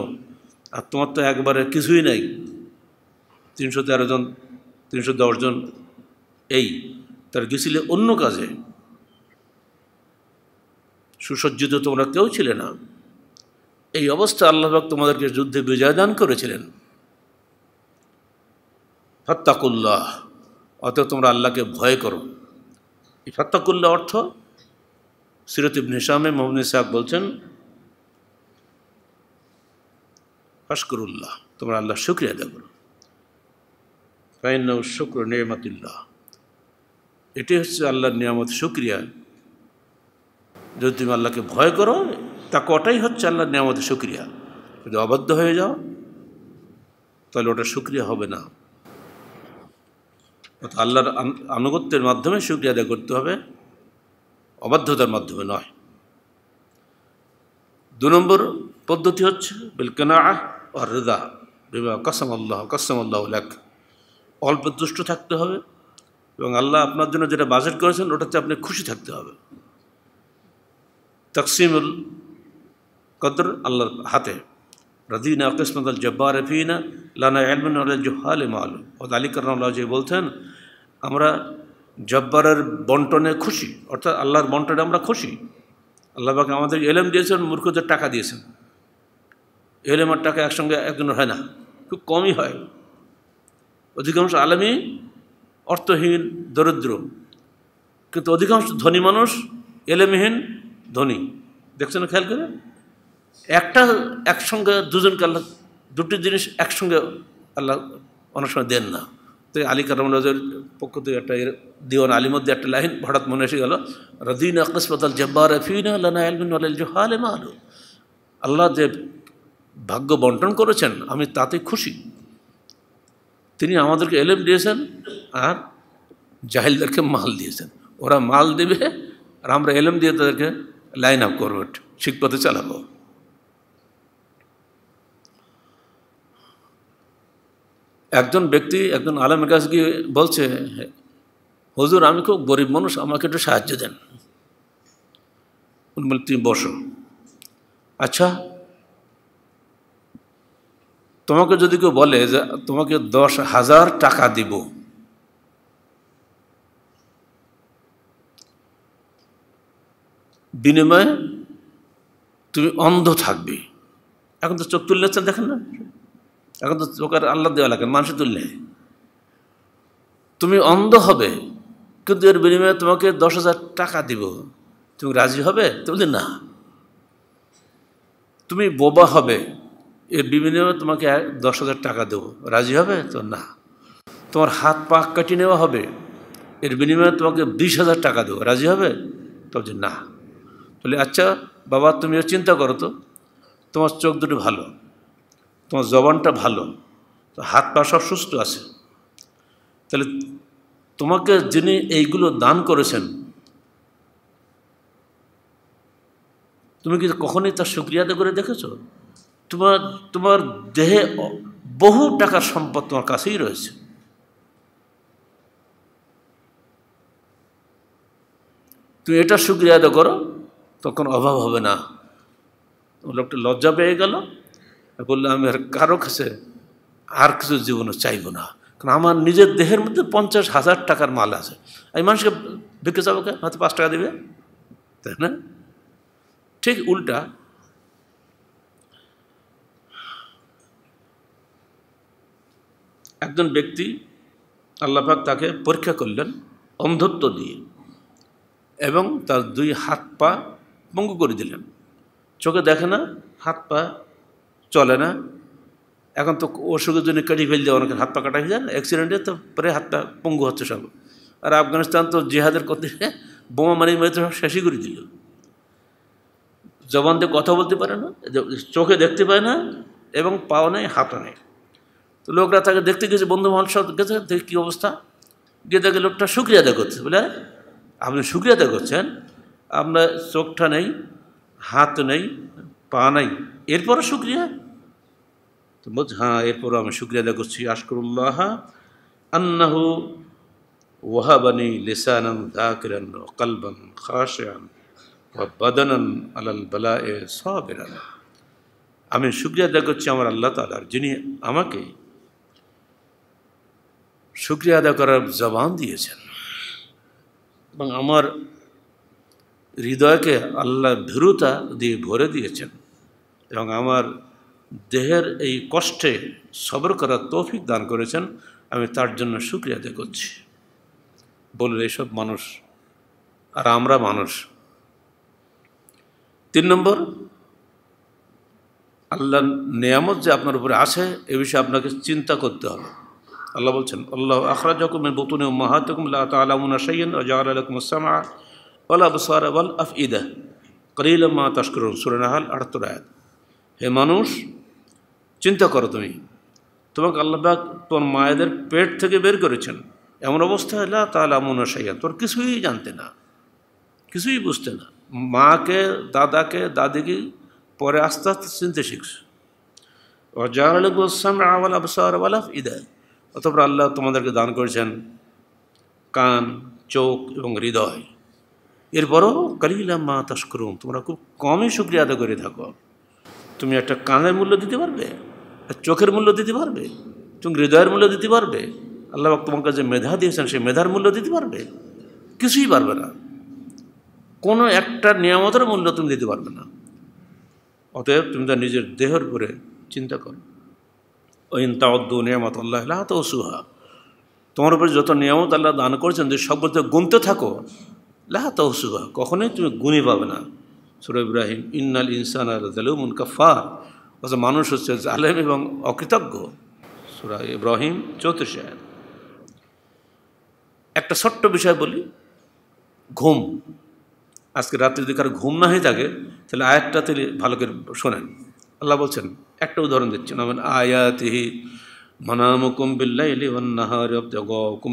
Speaker 1: আর তোমার তো একবারে কিছুই নাই তিনশো তেরো জন তিনশো জন এই তার গেছিলে অন্য কাজে সুসজ্জিত তোমরা কেউ ছিলে না এই অবস্থা আল্লাহবাক তোমাদেরকে যুদ্ধে বিজয় দান করেছিলেন ফাত্তাকুল্লাহ অত তোমরা আল্লাহকে ভয় করো এই ফাত্তাকুল্লাহ অর্থ সিরত ইবন হিসামে মোহাম্মদ সাহাব বলছেন ফাশকরুল্লাহ তোমরা আল্লাহ শুক্রিয়া দেব করো শুক্র নিয়ামতুল্লাহ এটি হচ্ছে আল্লাহর নিয়ামত শুক্রিয়া যদি তুমি আল্লাহকে ভয় করো তা কটাই হচ্ছে আল্লাহর নিয়ামত শুক্রিয়া যদি অবাধ্য হয়ে যাও তাহলে ওটা শুক্রিয়া হবে না আল্লাহর আনুগত্যের মাধ্যমে শুক্রিয়া আদায় করতে হবে অবাধ্যতার মাধ্যমে নয় দু নম্বর পদ্ধতি হচ্ছে বেলকেনা বিবাহ কাসম আল্লাহ কাসম আল্লাহ লেখ অল্প দুষ্ট থাকতে হবে এবং আল্লাহ আপনার জন্য যেটা বাজেট করেছেন ওটাতে আপনি খুশি থাকতে হবে তকসিমুল কদর আল্লাহর হাতে রাদিনা কিসমত আল জব্বার রফিনা লানা আলমিন জোহাল মালুম ও আলী কর্ন যে বলতেন আমরা জব্বারের বন্টনে খুশি অর্থাৎ আল্লাহর বন্টনে আমরা খুশি আল্লাহবাকে আমাদের এলেম দিয়েছেন মূর্খদের টাকা দিয়েছেন এলেম আর টাকা একসঙ্গে একজন হয় না খুব কমই হয় অধিকাংশ আলেমই অর্থহীন দরিদ্র কিন্তু অধিকাংশ ধনী মানুষ এলেমহীন ধনী দেখছেন খেয়াল করে একটা একসঙ্গে দুজনকে আল্লাহ দুটি জিনিস একসঙ্গে আল্লাহ অনেক সময় দেন না তো আলী কারমরাজের পক্ষ থেকে একটা দিওয়ান আলী মধ্যে একটা লাইন হঠাৎ মনে এসে গেল রদিন আকসমত আল জব্বার আলু আল্লাহ যে ভাগ্য বন্টন করেছেন আমি তাতে খুশি তিনি আমাদেরকে এলেম দিয়েছেন আর জাহিলদেরকে মাল দিয়েছেন ওরা মাল দেবে আর আমরা এলেম দিয়ে তাদেরকে লাইন আপ করবো ঠিক পথে চালাবো একজন ব্যক্তি একজন আলমের কাছে গিয়ে বলছে হজুর আমি খুব গরিব মানুষ আমাকে একটু সাহায্য দেন উনি তুমি বসো আচ্ছা তোমাকে যদি কেউ বলে যে তোমাকে দশ হাজার টাকা দিব বিনিময়ে তুমি অন্ধ থাকবে এখন তো চোখ তুললে দেখেন না এখন তো চোখের আল্লাহ দেওয়া লাগে মানুষের তুললে তুমি অন্ধ হবে কিন্তু এর বিনিময়ে তোমাকে দশ হাজার টাকা দিব তুমি রাজি হবে তুমি না তুমি বোবা হবে এর বিনিময়ে তোমাকে দশ হাজার টাকা দেবো রাজি হবে তো না তোমার হাত পা কাটি নেওয়া হবে এর বিনিময়ে তোমাকে বিশ হাজার টাকা দেবো রাজি হবে তো না বলে আচ্ছা বাবা তুমিও চিন্তা করো তো তোমার চোখ দুটো ভালো তোমার জবানটা ভালো তো হাত পা সব সুস্থ আছে তাহলে তোমাকে যিনি এইগুলো দান করেছেন তুমি কি কখনই তার সুক্রিয়া করে দেখেছো তোমার তোমার দেহে বহু টাকার সম্পদ তোমার কাছেই রয়েছে তুমি এটা সুক্রিয়া আদা করো তখন অভাব হবে না লোকটা লজ্জা পেয়ে গেল বললাম আর কারো কাছে আর কিছু জীবনে চাইব না কারণ আমার নিজের দেহের মধ্যে পঞ্চাশ হাজার টাকার মাল আছে এই মানুষকে ভিক্ষে চাবো কে হাতে পাঁচ টাকা দেবে তাই না ঠিক উল্টা একজন ব্যক্তি আল্লাপাক তাকে পরীক্ষা করলেন অন্ধত্ব দিয়ে এবং তার দুই হাত পা বঙ্গ করে দিলেন চোখে দেখে না হাত পা চলে না এখন তো অসুখের জন্য কেটে ফেল দেওয়া অনেকের হাত পা কাটা হয়ে যায় অ্যাক্সিডেন্টে তো পরে হাত পা পঙ্গু হচ্ছে সব আর আফগানিস্তান তো জেহাদের করতে বোমা মারি মারি তো সব শেষই করে দিল জবান দিয়ে কথা বলতে পারে না চোখে দেখতে পায় না এবং পাও নেই হাতও নেই তো লোকরা তাকে দেখতে গেছে বন্ধু বান্ধব সব গেছে দেখে কী অবস্থা গিয়ে দেখে লোকটা সুক্রিয়া দেখা করছে বলে আপনি সুক্রিয়া দেখা করছেন আপনার চোখটা নেই হাত নেই পা নেই এরপরও সুক্রিয়া তো বোঝ হ্যাঁ এরপর আমি শুক্রিয়া আদা করছি আশকরুল্লাহ আন্নাহু ওয়াহাবানি লেসানন দাকিরান ও কালবান খাশান ওয়া বাদানান আলাল বালা এ সাবিরান আমি শুক্রিয়া আদা করছি আমার আল্লাহ তালার যিনি আমাকে শুক্রিয়া আদা করার জবান দিয়েছেন এবং আমার হৃদয়কে আল্লাহ ভীরুতা দিয়ে ভরে দিয়েছেন এবং আমার দেহের এই কষ্টে সবর করার তৌফিক দান করেছেন আমি তার জন্য সুক্রিয়া আদায় করছি বললেন এইসব মানুষ আর আমরা মানুষ তিন নম্বর আল্লাহ নিয়ামত যে আপনার উপরে আসে এ বিষয়ে আপনাকে চিন্তা করতে হবে আল্লাহ বলছেন আল্লাহ আখরা জকুম বতুন মাহাতকুম আলামুনা সৈয়ন রাজাল বসার আফ ইদা করিল মা হে মানুষ চিন্তা করো তুমি তোমাকে আল্লাহবাক তোমার মায়েদের পেট থেকে বের করেছেন এমন অবস্থা হলে তাহলে আমন সাইয়া তোর কিছুই জানতে না কিছুই বুঝতে না মাকে দাদাকে দাদিকে পরে আস্তে আস্তে চিনতে শিখছো অজাল গোস্বাম আওয়াল আবসার আওয়ালাফ ইদায় অতপর আল্লাহ তোমাদেরকে দান করেছেন কান চোখ এবং হৃদয় এরপরও কালিলা মা তাস্করুম তোমরা খুব কমই শুক্রিয়া আদায় করে থাকো তুমি একটা কানের মূল্য দিতে পারবে চোখের মূল্য দিতে পারবে তুমি হৃদয়ের মূল্য দিতে পারবে আল্লাহ তোমাকে যে মেধা দিয়েছেন সেই মেধার মূল্য দিতে পারবে কিছুই পারবে না কোনো একটা নিয়ামতের মূল্য তুমি দিতে পারবে না অতএব তুমি তার নিজের দেহের উপরে চিন্তা করো ওইন তাওদ্দু নিয়ামত আল্লাহ ও সুহা তোমার উপরে যত নিয়ামত আল্লাহ দান করেছেন যে বলতে গুনতে থাকো লাহাত সুহা কখনোই তুমি গুণই পাবে না সুর ইব্রাহিম ইন্নাল ইনসান আল মুনকাফা অথচ মানুষ হচ্ছে জালেম এবং অকৃতজ্ঞ সুরা ইব্রাহিম চৌত্রিশ একটা ছোট্ট বিষয় বলি ঘুম আজকে রাত্রে যদি কারো ঘুম না হয়ে থাকে তাহলে আয়াতটা তিনি ভালো করে শোনেন আল্লাহ বলছেন একটা উদাহরণ দিচ্ছেন আমার আয়াতিহি মানামুকুম বিল্লাইলি ওয়ান্নাহারি ওয়াবতাগাকুম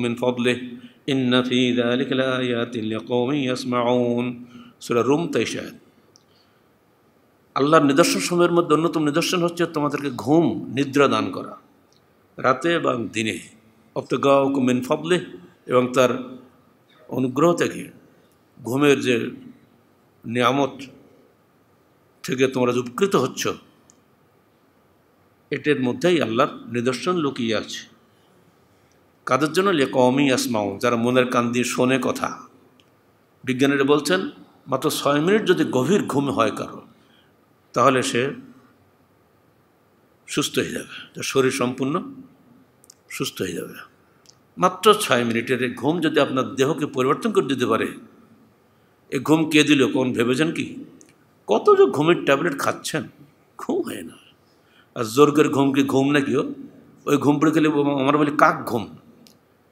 Speaker 1: ফি রুম 23 আল্লাহর নিদর্শন সময়ের মধ্যে অন্যতম নিদর্শন হচ্ছে তোমাদেরকে ঘুম নিদ্রা দান করা রাতে এবং দিনে অপ্তগাও মেন ফবলে এবং তার অনুগ্রহ থেকে ঘুমের যে নিয়ামত থেকে তোমরা যে উপকৃত হচ্ছ এটির মধ্যেই আল্লাহর নিদর্শন লুকিয়ে আছে কাদের জন্য লে কমই আসমাও যারা মনের কান দিয়ে শোনে কথা বিজ্ঞানীরা বলছেন মাত্র ছয় মিনিট যদি গভীর ঘুম হয় কারো তাহলে সে সুস্থ হয়ে যাবে তার শরীর সম্পূর্ণ সুস্থ হয়ে যাবে মাত্র ছয় মিনিটের এই ঘুম যদি আপনার দেহকে পরিবর্তন করে দিতে পারে এ ঘুম কে দিল কোন ভেবেছেন কি কত যে ঘুমের ট্যাবলেট খাচ্ছেন ঘুম হয় না আর জোর করে ঘুম কি ঘুম নাকি ওই ঘুম পড়ে গেলে আমার বলি কাক ঘুম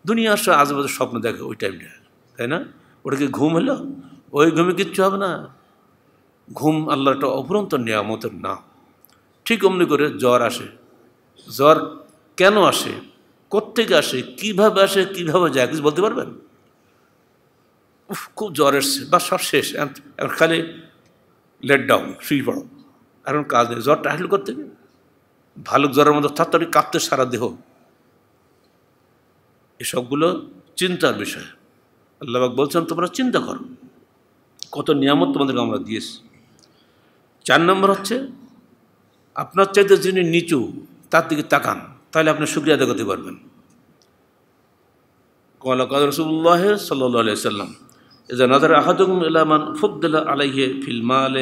Speaker 1: দুনিয়ার আসে আজেবাজে স্বপ্ন দেখে ওই টাইমটা তাই না ওটা কি ঘুম হলো ওই ঘুমে কিচ্ছু হবে না ঘুম আল্লাহ একটা অপুরন্ত নিয়ামতের না ঠিক অমনি করে জ্বর আসে জ্বর কেন আসে কোত্থেকে আসে কিভাবে আসে কিভাবে যায় কিছু বলতে পারবেন উফ খুব জ্বর এসছে বা সব শেষ এখন খালি লেট ডাউন শুয়ে পড়ো এখন কাজ নেই জ্বরটা আসলে করতে ভালুক জ্বরের মধ্যে থাকতে কাঁপতে সারা দেহ এসবগুলো চিন্তার বিষয় আল্লাহবাক বলছেন তোমরা চিন্তা করো কত নিয়ামত তোমাদেরকে আমরা দিয়েছি চার নম্বর হচ্ছে আপনার চাইতে যিনি নিচু তার দিকে তাকান তাহলে আপনি সুক্রিয়া আদায় পারবেন কলা রসুল্লাহ সাল্লাম إذا نظر أحدكم إلى من فضل عليه في المال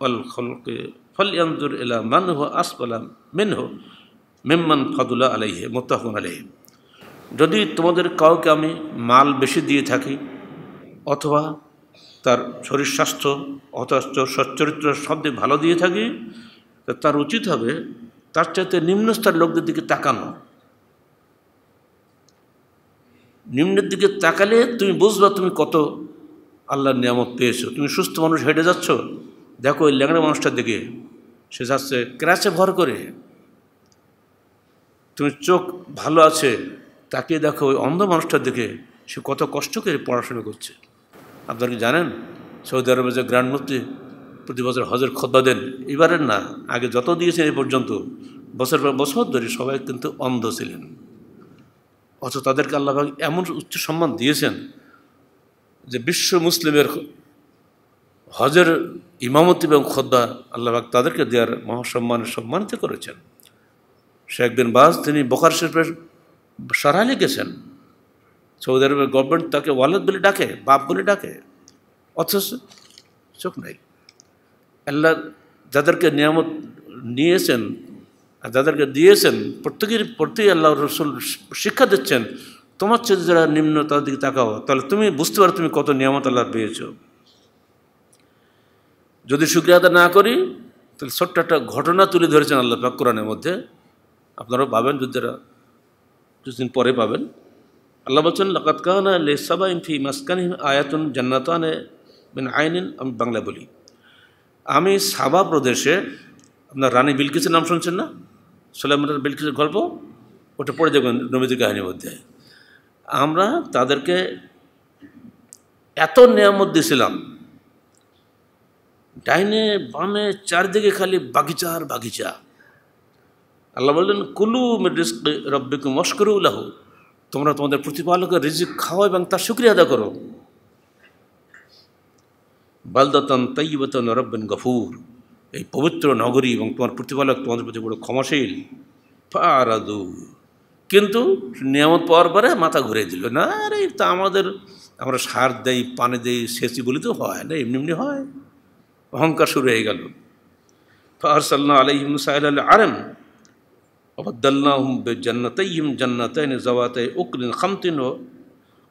Speaker 1: والخلق فلينظر إلى من هو أسفل منه যদি তোমাদের কাউকে আমি মাল বেশি দিয়ে থাকি অথবা তার শরীর স্বাস্থ্য অথচ সচ্চরিত্র সব দিক ভালো দিয়ে থাকি তার উচিত হবে তার চাইতে নিম্নস্তর লোকদের দিকে তাকানো নিম্নের দিকে তাকালে তুমি বুঝবা তুমি কত আল্লাহর নিয়ামত পেয়েছো তুমি সুস্থ মানুষ হেঁটে যাচ্ছ দেখো ওই ল্যাংড়া মানুষটার দিকে সে যাচ্ছে ক্র্যাচে ভর করে তুমি চোখ ভালো আছে তাকে দেখো ওই অন্ধ মানুষটার দিকে সে কত কষ্ট করে পড়াশোনা করছে আপনারা কি জানেন সৌদি আরবে যে গ্র্যান্ড মুফতি প্রতি বছর হজের খোদ্া দেন এবারের না আগে যত দিয়েছেন এ পর্যন্ত বছর পর বছর ধরে সবাই কিন্তু অন্ধ ছিলেন অথচ তাদেরকে আল্লাহবাগ এমন উচ্চ সম্মান দিয়েছেন যে বিশ্ব মুসলিমের হজের ইমামতি এবং খোদ্া আল্লাহবাগ তাদেরকে দেওয়ার মহাসম্মানের সম্মানিত করেছেন শেখ বিন বাজ তিনি বকার শিল্পের সারা লিখেছেন সৌদি আরবের গভর্নমেন্ট তাকে ওয়ালদ বলে ডাকে বাপ বলে ডাকে অথচ চোখ নাই আল্লাহ যাদেরকে নিয়ামত নিয়েছেন আর যাদেরকে দিয়েছেন প্রত্যেকের প্রতি আল্লাহ রসুল শিক্ষা দিচ্ছেন তোমার চেয়ে যারা নিম্ন তাদের দিকে তাকাও তাহলে তুমি বুঝতে পারো তুমি কত নিয়ামত আল্লাহ পেয়েছ যদি সুক্রিয়া না করি তাহলে ছোট্ট একটা ঘটনা তুলে ধরেছেন আল্লাহ পাক কোরআনের মধ্যে আপনারাও পাবেন যদি যারা কিছুদিন পরে পাবেন আল্লাহ বলছেন লকাতকানা লেসাবা ইনফি মাসকানি আয়াতুন জান্নাতানে মিন আইনিন আমি বাংলা বলি আমি সাবা প্রদেশে আপনার রানী বিলকিসের নাম শুনছেন না সোলাইমানের বিলকিসের গল্প ওটা পড়ে দেখবেন নবীদের কাহিনীর মধ্যে আমরা তাদেরকে এত নিয়ামত দিয়েছিলাম ডাইনে বামে চারদিকে খালি বাগিচার বাগিচা আল্লাহ বললেন কুলু মিডিস মস্করু লাহু তোমরা তোমাদের প্রতিপালকের রিজিক খাও এবং তার শুক্রিয়া আদা করো বালদতন তৈবতন রব্বেন গফুর এই পবিত্র নগরী এবং তোমার প্রতিপালক তোমাদের প্রতি বড় ক্ষমাশীল ফারাদু কিন্তু নিয়ামত পাওয়ার পরে মাথা ঘুরে দিল না রে তা আমাদের আমরা সার দেই পানি দেই সেচি বলি তো হয় না এমনি এমনি হয় অহংকার শুরু হয়ে গেল ফারসাল্লাহ আলহিম সাহেল আলম অবদ্দাল্লাহম বেজান্নাতাইম জন্নত জওয়াত উকলিন খামতিন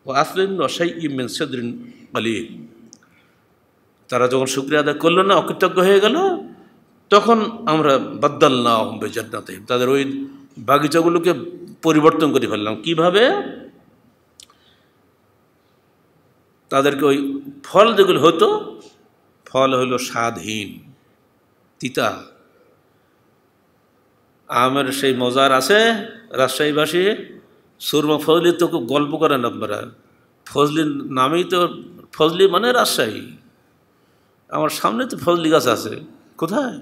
Speaker 1: ও আসলিন ও সাই ইমিন সদরিন আলী তারা যখন শুক্রিয়া আদায় করলো না অকৃতজ্ঞ হয়ে গেল তখন আমরা বাদ্দাল্লাহম জন্নত তাদের ওই বাগিচাগুলোকে পরিবর্তন করে ফেললাম কীভাবে তাদেরকে ওই ফল যেগুলো হতো ফল হইল স্বাদহীন তিতা আমের সেই মজার আছে রাজশাহীবাসী সুরমা ফজলি তো খুব গল্প করেন আপনারা ফজলির নামেই তো ফজলি মানে রাজশাহী আমার সামনে তো ফজলি গাছ আছে কোথায়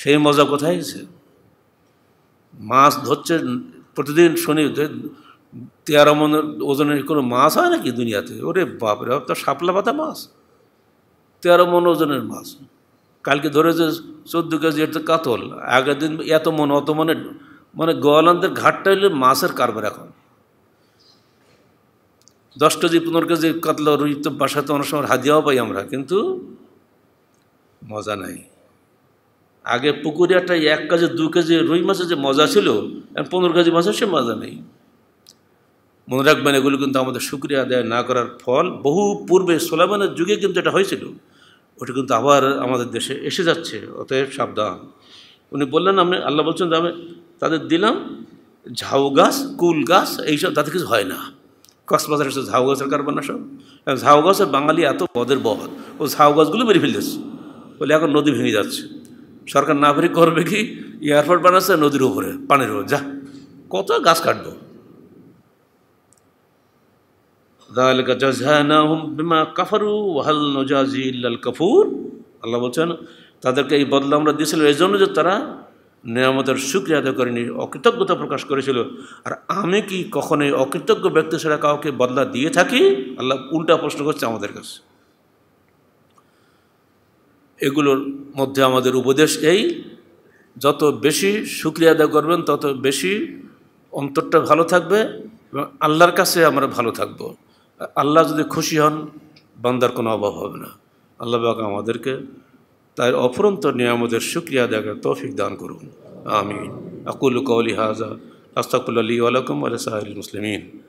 Speaker 1: সেই মজা কোথায় গেছে মাছ ধরছে প্রতিদিন শনি তেরো মন ওজনের কোনো মাছ হয় নাকি দুনিয়াতে ওরে বাপরে তো শাপলা পাতা মাছ তেরো মন ওজনের মাছ কালকে যে চোদ্দ কেজি এটা কাতল আগের দিন এত মন অত মনে মানে গোয়ালানদের ঘাটটা হইলে মাছের কারবার এখন দশ কেজি পনেরো কেজি কাতলা রুই তো বাসাতে অনেক সময় হাদিয়াও পাই আমরা কিন্তু মজা নাই আগে পুকুরে একটা এক কেজি দু কেজি রুই মাছের যে মজা ছিল পনেরো কেজি মাছের সে মজা নেই মনে রাখবেন এগুলো কিন্তু আমাদের সুক্রিয়া আদায় না করার ফল বহু পূর্বে সোলাবানের যুগে কিন্তু এটা হয়েছিল ওটা কিন্তু আবার আমাদের দেশে এসে যাচ্ছে অতএব সাবধান উনি বললেন আমি আল্লাহ বলছেন যে আমি তাদের দিলাম ঝাউ গাছ কুল গাছ এইসব তাতে কিছু হয় না কক্সবাজার এসে ঝাউ গাছের কারবার না সব ঝাউ গাছ বাঙালি এত মদের বদ ও ঝাউ গাছগুলো মেরে ফেলতেছে বলে এখন নদী ভেঙে যাচ্ছে সরকার না ভেরি করবে কি এয়ারপোর্ট বানাচ্ছে নদীর উপরে পানির উপরে যা কত গাছ কাটবো ذلك جزاءهم بما কাফারু ওয়াহাল نجازي الا আল্লাহ বলছেন তাদেরকে এই বদলা আমরা দিয়েছিলাম এই জন্য যে তারা নিয়ামতের সুক্রিয় আদায় করেনি অকৃতজ্ঞতা প্রকাশ করেছিল আর আমি কি কখনোই অকৃতজ্ঞ ব্যক্তি ছাড়া কাউকে বদলা দিয়ে থাকি আল্লাহ উল্টা প্রশ্ন করছে আমাদের কাছে এগুলোর মধ্যে আমাদের উপদেশ এই যত বেশি শুক্রিয়া আদায় করবেন তত বেশি অন্তরটা ভালো থাকবে এবং আল্লাহর কাছে আমরা ভালো থাকবো আল্লাহ যদি খুশি হন বান্দার কোনো অভাব হবে না আল্লাহ বাক আমাদেরকে তার অফরন্ত নিয়ামতের শুক্রিয়া দেখার তৌফিক দান করুন আমিন আকুল কৌলি হাজা আস্তাকুল্লা আলী আলকুম আলসাহ মুসলিমিন